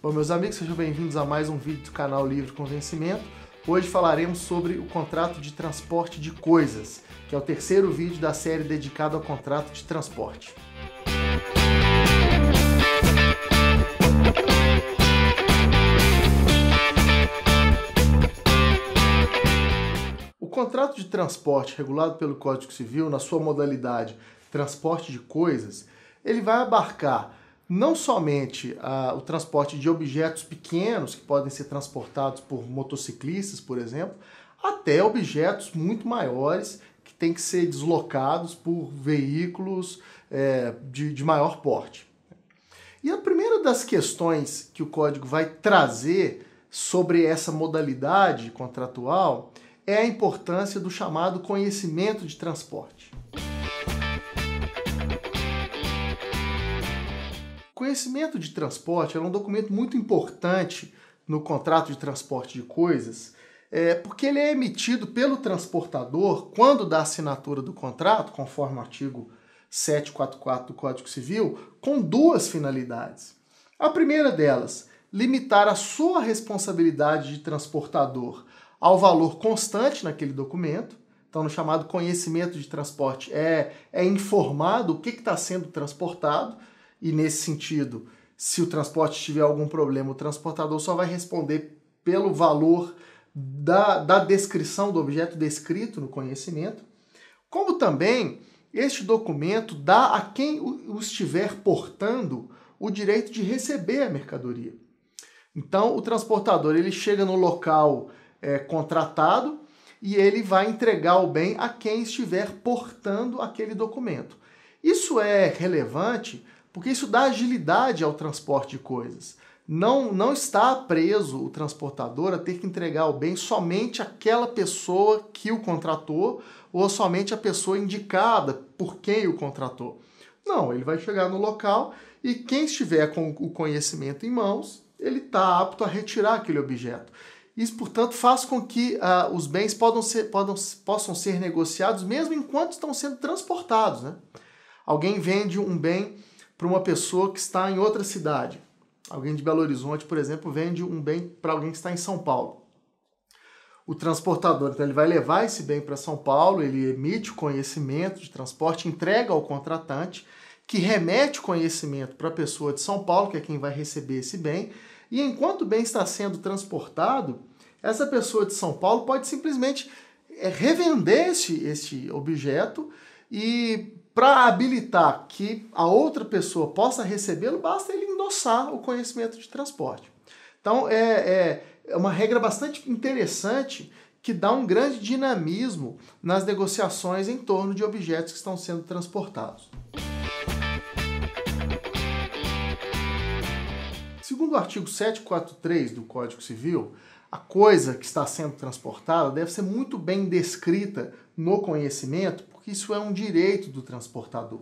Bom, meus amigos, sejam bem-vindos a mais um vídeo do canal Livre com Vencimento. Hoje falaremos sobre o contrato de transporte de coisas, que é o terceiro vídeo da série dedicado ao contrato de transporte. O contrato de transporte regulado pelo Código Civil, na sua modalidade transporte de coisas, ele vai abarcar não somente ah, o transporte de objetos pequenos que podem ser transportados por motociclistas, por exemplo, até objetos muito maiores que têm que ser deslocados por veículos é, de, de maior porte. E a primeira das questões que o código vai trazer sobre essa modalidade contratual é a importância do chamado conhecimento de transporte. Conhecimento de transporte é um documento muito importante no contrato de transporte de coisas, é, porque ele é emitido pelo transportador quando da assinatura do contrato, conforme o artigo 744 do Código Civil, com duas finalidades. A primeira delas, limitar a sua responsabilidade de transportador ao valor constante naquele documento. Então, no chamado conhecimento de transporte, é, é informado o que está sendo transportado e nesse sentido, se o transporte tiver algum problema, o transportador só vai responder pelo valor da, da descrição do objeto descrito no conhecimento, como também este documento dá a quem o estiver portando o direito de receber a mercadoria. Então, o transportador ele chega no local é, contratado e ele vai entregar o bem a quem estiver portando aquele documento. Isso é relevante porque isso dá agilidade ao transporte de coisas. Não, não está preso o transportador a ter que entregar o bem somente àquela pessoa que o contratou ou somente à pessoa indicada por quem o contratou. Não, ele vai chegar no local e quem estiver com o conhecimento em mãos, ele está apto a retirar aquele objeto. Isso, portanto, faz com que uh, os bens podam ser, podam, possam ser negociados mesmo enquanto estão sendo transportados. Né? Alguém vende um bem para uma pessoa que está em outra cidade. Alguém de Belo Horizonte, por exemplo, vende um bem para alguém que está em São Paulo. O transportador então, ele vai levar esse bem para São Paulo, ele emite o conhecimento de transporte, entrega ao contratante, que remete o conhecimento para a pessoa de São Paulo, que é quem vai receber esse bem, e enquanto o bem está sendo transportado, essa pessoa de São Paulo pode simplesmente é, revender esse, esse objeto e para habilitar que a outra pessoa possa recebê-lo, basta ele endossar o conhecimento de transporte. Então é, é, é uma regra bastante interessante que dá um grande dinamismo nas negociações em torno de objetos que estão sendo transportados. Segundo o artigo 743 do Código Civil, a coisa que está sendo transportada deve ser muito bem descrita no conhecimento, que isso é um direito do transportador.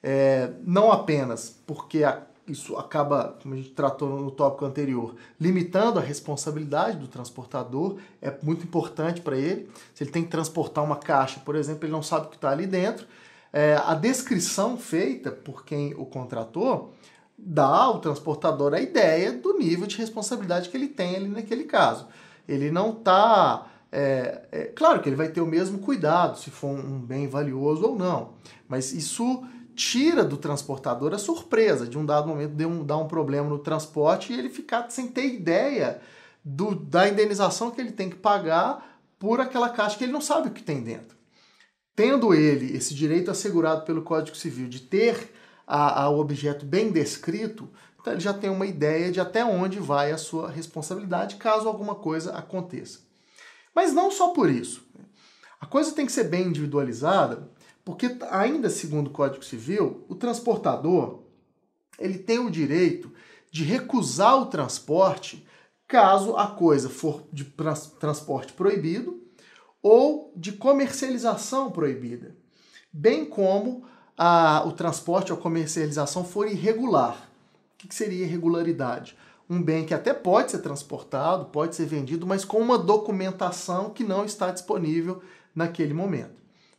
É, não apenas porque a, isso acaba, como a gente tratou no tópico anterior, limitando a responsabilidade do transportador, é muito importante para ele. Se ele tem que transportar uma caixa, por exemplo, ele não sabe o que está ali dentro. É, a descrição feita por quem o contratou dá ao transportador a ideia do nível de responsabilidade que ele tem ali naquele caso. Ele não está é, é, claro que ele vai ter o mesmo cuidado se for um bem valioso ou não, mas isso tira do transportador a surpresa de um dado momento de um, dar um problema no transporte e ele ficar sem ter ideia do, da indenização que ele tem que pagar por aquela caixa que ele não sabe o que tem dentro. Tendo ele esse direito assegurado pelo Código Civil de ter o objeto bem descrito, então ele já tem uma ideia de até onde vai a sua responsabilidade caso alguma coisa aconteça. Mas não só por isso. A coisa tem que ser bem individualizada, porque ainda segundo o Código Civil, o transportador ele tem o direito de recusar o transporte caso a coisa for de trans transporte proibido ou de comercialização proibida, bem como a, o transporte ou comercialização for irregular. O que, que seria irregularidade? um bem que até pode ser transportado, pode ser vendido, mas com uma documentação que não está disponível naquele momento.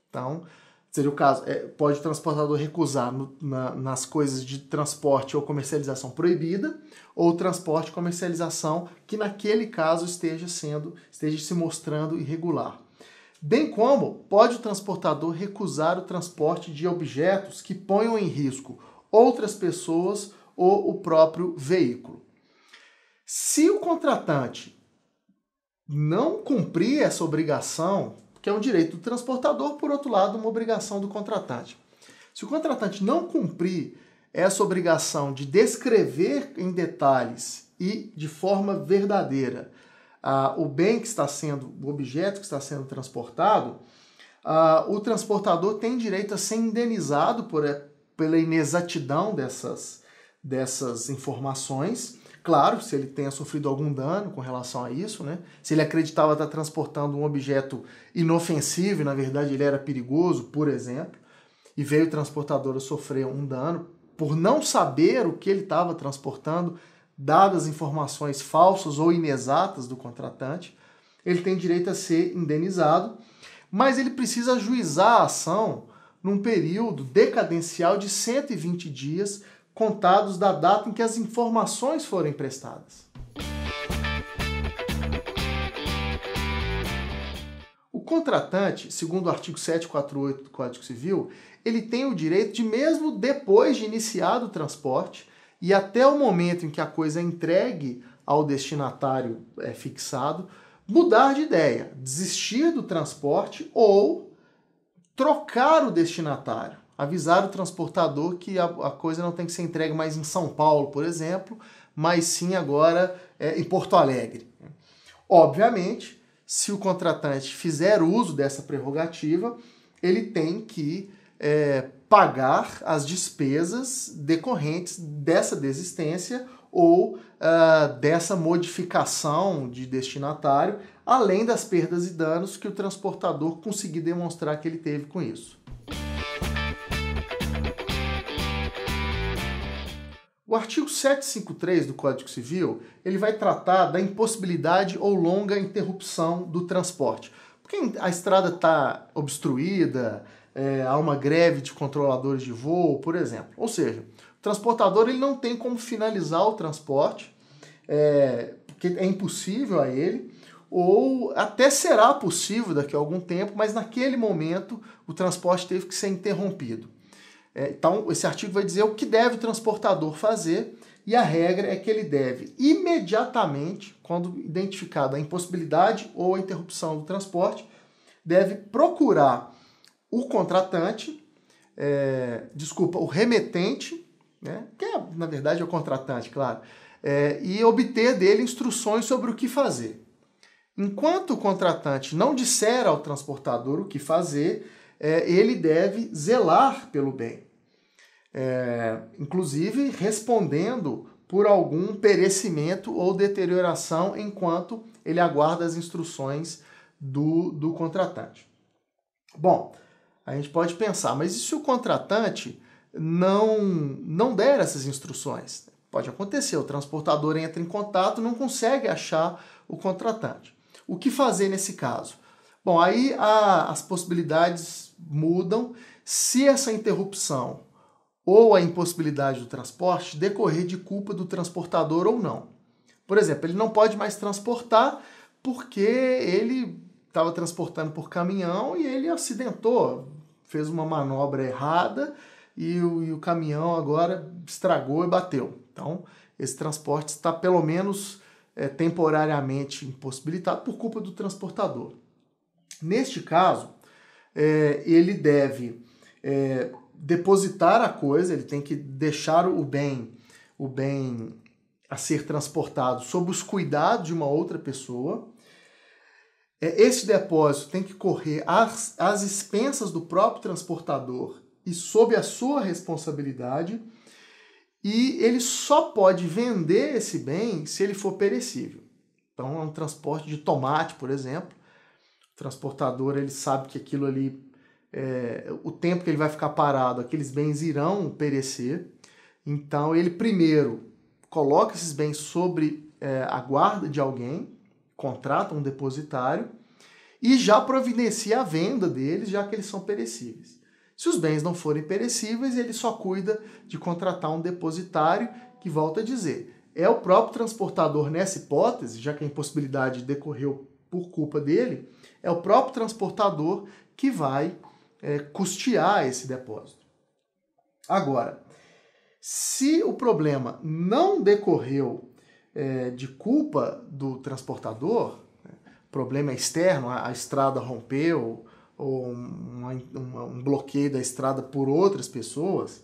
Então, seria o caso, é, pode o transportador recusar no, na, nas coisas de transporte ou comercialização proibida, ou transporte e comercialização que naquele caso esteja sendo, esteja se mostrando irregular. Bem como pode o transportador recusar o transporte de objetos que ponham em risco outras pessoas ou o próprio veículo. Se o contratante não cumprir essa obrigação, que é um direito do transportador, por outro lado, uma obrigação do contratante. Se o contratante não cumprir essa obrigação de descrever em detalhes e de forma verdadeira uh, o bem que está sendo, o objeto que está sendo transportado, uh, o transportador tem direito a ser indenizado por, eh, pela inexatidão dessas, dessas informações Claro, se ele tenha sofrido algum dano com relação a isso, né? Se ele acreditava estar transportando um objeto inofensivo e na verdade ele era perigoso, por exemplo, e veio o transportador a sofrer um dano por não saber o que ele estava transportando, dadas informações falsas ou inexatas do contratante, ele tem direito a ser indenizado, mas ele precisa ajuizar a ação num período decadencial de 120 dias contados da data em que as informações forem prestadas. O contratante, segundo o artigo 748 do Código Civil, ele tem o direito de, mesmo depois de iniciado o transporte e até o momento em que a coisa é entregue ao destinatário é, fixado, mudar de ideia, desistir do transporte ou trocar o destinatário avisar o transportador que a, a coisa não tem que ser entregue mais em São Paulo, por exemplo, mas sim agora é, em Porto Alegre. Obviamente, se o contratante fizer uso dessa prerrogativa, ele tem que é, pagar as despesas decorrentes dessa desistência ou uh, dessa modificação de destinatário, além das perdas e danos que o transportador conseguir demonstrar que ele teve com isso. O artigo 753 do Código Civil, ele vai tratar da impossibilidade ou longa interrupção do transporte. Porque a estrada está obstruída, é, há uma greve de controladores de voo, por exemplo. Ou seja, o transportador ele não tem como finalizar o transporte, é, porque é impossível a ele, ou até será possível daqui a algum tempo, mas naquele momento o transporte teve que ser interrompido. É, então, esse artigo vai dizer o que deve o transportador fazer, e a regra é que ele deve imediatamente, quando identificada a impossibilidade ou a interrupção do transporte, deve procurar o contratante, é, desculpa, o remetente, né, que é, na verdade é o contratante, claro, é, e obter dele instruções sobre o que fazer. Enquanto o contratante não disser ao transportador o que fazer, é, ele deve zelar pelo bem é, inclusive respondendo por algum perecimento ou deterioração enquanto ele aguarda as instruções do, do contratante. Bom, a gente pode pensar, mas e se o contratante não, não der essas instruções? Pode acontecer, o transportador entra em contato, não consegue achar o contratante. O que fazer nesse caso? Bom, aí a, as possibilidades mudam. Se essa interrupção ou a impossibilidade do transporte decorrer de culpa do transportador ou não. Por exemplo, ele não pode mais transportar porque ele estava transportando por caminhão e ele acidentou, fez uma manobra errada e o, e o caminhão agora estragou e bateu. Então, esse transporte está pelo menos é, temporariamente impossibilitado por culpa do transportador. Neste caso, é, ele deve é, depositar a coisa, ele tem que deixar o bem, o bem a ser transportado sob os cuidados de uma outra pessoa. É, esse depósito tem que correr às, às expensas do próprio transportador e sob a sua responsabilidade, e ele só pode vender esse bem se ele for perecível. Então, é um transporte de tomate, por exemplo. O transportador ele sabe que aquilo ali é, o tempo que ele vai ficar parado, aqueles bens irão perecer. Então ele primeiro coloca esses bens sobre é, a guarda de alguém, contrata um depositário e já providencia a venda deles, já que eles são perecíveis. Se os bens não forem perecíveis, ele só cuida de contratar um depositário, que volta a dizer, é o próprio transportador nessa hipótese, já que a impossibilidade decorreu por culpa dele, é o próprio transportador que vai é, custear esse depósito. Agora, se o problema não decorreu é, de culpa do transportador, né, problema externo, a, a, estrada rompeu, ou um, um, um, bloqueio da estrada por outras pessoas,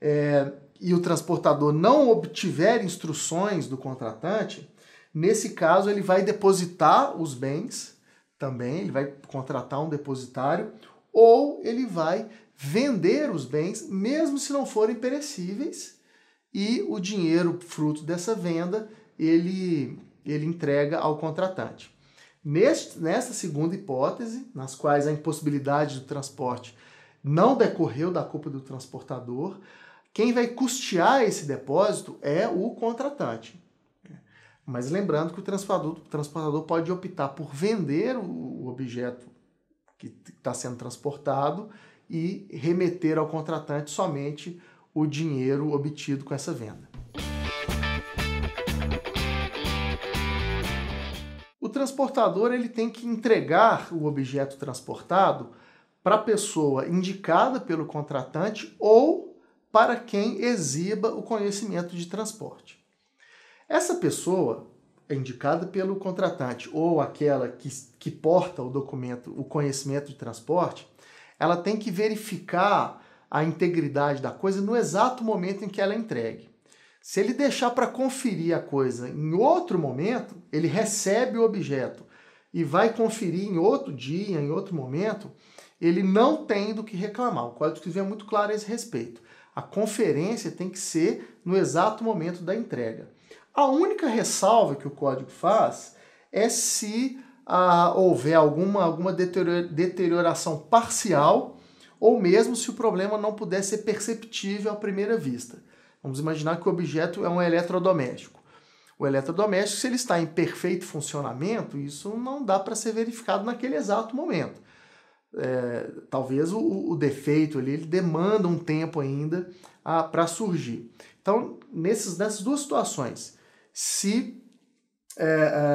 é, e o transportador não obtiver instruções do contratante, nesse caso ele vai depositar os bens também, ele vai contratar um depositário ou ele vai vender os bens, mesmo se não forem perecíveis, e o dinheiro fruto dessa venda ele, ele entrega ao contratante. nesta segunda hipótese, nas quais a impossibilidade do transporte não decorreu da culpa do transportador, quem vai custear esse depósito é o contratante. Mas lembrando que o transportador, o transportador pode optar por vender o objeto que está sendo transportado e remeter ao contratante somente o dinheiro obtido com essa venda. O transportador ele tem que entregar o objeto transportado para a pessoa indicada pelo contratante ou para quem exiba o conhecimento de transporte. Essa pessoa é indicada pelo contratante ou aquela que, que porta o documento, o conhecimento de transporte, ela tem que verificar a integridade da coisa no exato momento em que ela é entregue. Se ele deixar para conferir a coisa em outro momento, ele recebe o objeto e vai conferir em outro dia, em outro momento, ele não tem do que reclamar. O Código Civil é muito claro a esse respeito. A conferência tem que ser no exato momento da entrega. A única ressalva que o código faz é se ah, houver alguma, alguma deterioração parcial ou mesmo se o problema não puder ser perceptível à primeira vista. Vamos imaginar que o objeto é um eletrodoméstico. O eletrodoméstico, se ele está em perfeito funcionamento, isso não dá para ser verificado naquele exato momento. É, talvez o, o, defeito ali, ele demanda um tempo ainda ah, para surgir. Então, nesses, nessas duas situações, se é,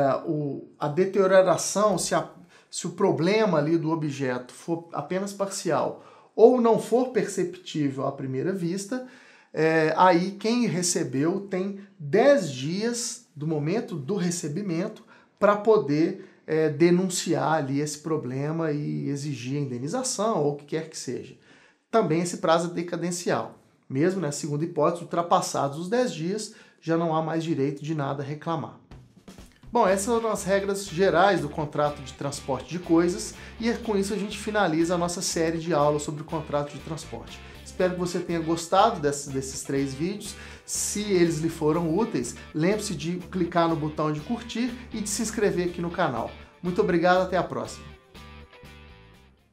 é, o, a deterioração, se, a, se o problema ali do objeto for apenas parcial ou não for perceptível à primeira vista, é, aí quem recebeu tem 10 dias do momento do recebimento para poder é, denunciar ali esse problema e exigir indenização ou o que quer que seja. Também esse prazo é decadencial. Mesmo na né, segunda hipótese, ultrapassados os 10 dias, já não há mais direito de nada reclamar. Bom, essas são as regras gerais do contrato de transporte de coisas e é com isso a gente finaliza a nossa série de aulas sobre o contrato de transporte. Espero que você tenha gostado desses, desses três vídeos. Se eles lhe foram úteis, lembre-se de clicar no botão de curtir e de se inscrever aqui no canal. Muito obrigado, até a próxima!